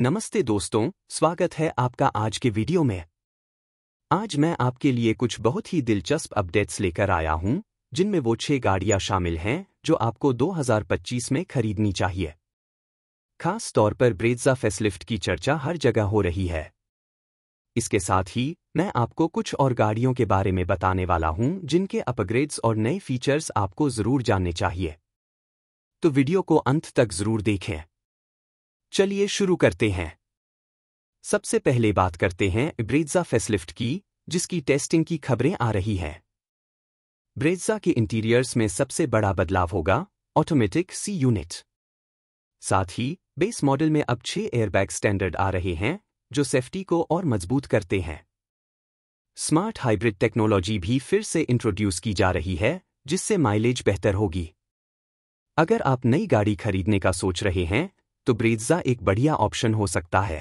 नमस्ते दोस्तों स्वागत है आपका आज के वीडियो में आज मैं आपके लिए कुछ बहुत ही दिलचस्प अपडेट्स लेकर आया हूं जिनमें वो छह गाड़ियां शामिल हैं जो आपको 2025 में खरीदनी चाहिए खास तौर पर ब्रेजा फेसलिफ्ट की चर्चा हर जगह हो रही है इसके साथ ही मैं आपको कुछ और गाड़ियों के बारे में बताने वाला हूं जिनके अपग्रेड्स और नए फीचर्स आपको जरूर जानने चाहिए तो वीडियो को अंत तक जरूर देखें चलिए शुरू करते हैं सबसे पहले बात करते हैं ब्रेजा फेसलिफ्ट की जिसकी टेस्टिंग की खबरें आ रही हैं ब्रेजा के इंटीरियर्स में सबसे बड़ा बदलाव होगा ऑटोमेटिक सी यूनिट साथ ही बेस मॉडल में अब छह एयरबैग स्टैंडर्ड आ रहे हैं जो सेफ्टी को और मजबूत करते हैं स्मार्ट हाइब्रिड टेक्नोलॉजी भी फिर से इंट्रोड्यूस की जा रही है जिससे माइलेज बेहतर होगी अगर आप नई गाड़ी खरीदने का सोच रहे हैं तो ब्रेजा एक बढ़िया ऑप्शन हो सकता है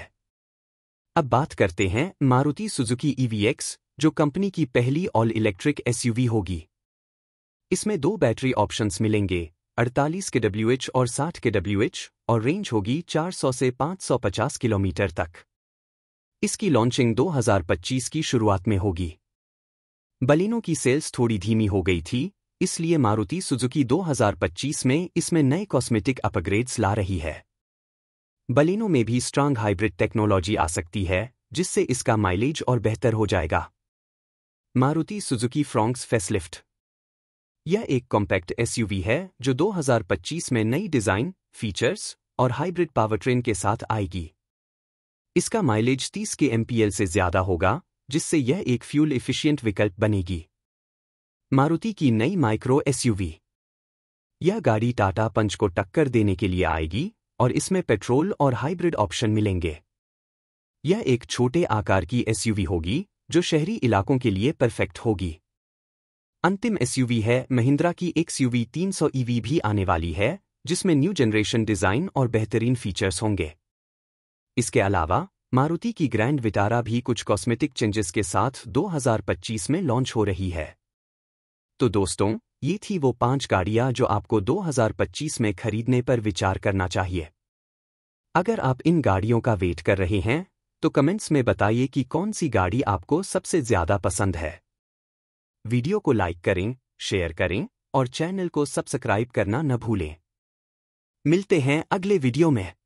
अब बात करते हैं मारुति सुजुकी ईवीएक्स e जो कंपनी की पहली ऑल इलेक्ट्रिक एसयूवी होगी इसमें दो बैटरी ऑप्शंस मिलेंगे 48 के डब्ल्यू और 60 के डब्ल्यू और रेंज होगी 400 से 550 किलोमीटर तक इसकी लॉन्चिंग 2025 की शुरुआत में होगी बलिनों की सेल्स थोड़ी धीमी हो गई थी इसलिए मारुति सुजुकी 2025 में इसमें नए कॉस्मेटिक अपग्रेड्स ला रही है बलिनो में भी स्ट्रांग हाइब्रिड टेक्नोलॉजी आ सकती है जिससे इसका माइलेज और बेहतर हो जाएगा मारुति सुजुकी फ्रॉन्क्स फेसलिफ्ट यह एक कॉम्पैक्ट एसयूवी है जो 2025 में नई डिज़ाइन फीचर्स और हाइब्रिड पावरट्रेन के साथ आएगी इसका माइलेज 30 के एमपीएल से ज़्यादा होगा जिससे यह एक फ्यूल इफिशियंट विकल्प बनेगी मारुति की नई माइक्रो एसयूवी यह गाड़ी टाटा पंच को टक्कर देने के लिए आएगी और इसमें पेट्रोल और हाइब्रिड ऑप्शन मिलेंगे यह एक छोटे आकार की एसयूवी होगी जो शहरी इलाकों के लिए परफेक्ट होगी अंतिम एसयूवी है महिंद्रा की एक एक्सयूवी तीन ईवी e भी आने वाली है जिसमें न्यू जनरेशन डिज़ाइन और बेहतरीन फीचर्स होंगे इसके अलावा मारुति की ग्रैंड विटारा भी कुछ कॉस्मेटिक चेंजेस के साथ 2025 में लॉन्च हो रही है तो दोस्तों ये थी वो पांच गाड़ियां जो आपको 2025 में खरीदने पर विचार करना चाहिए अगर आप इन गाड़ियों का वेट कर रहे हैं तो कमेंट्स में बताइए कि कौन सी गाड़ी आपको सबसे ज्यादा पसंद है वीडियो को लाइक करें शेयर करें और चैनल को सब्सक्राइब करना न भूलें मिलते हैं अगले वीडियो में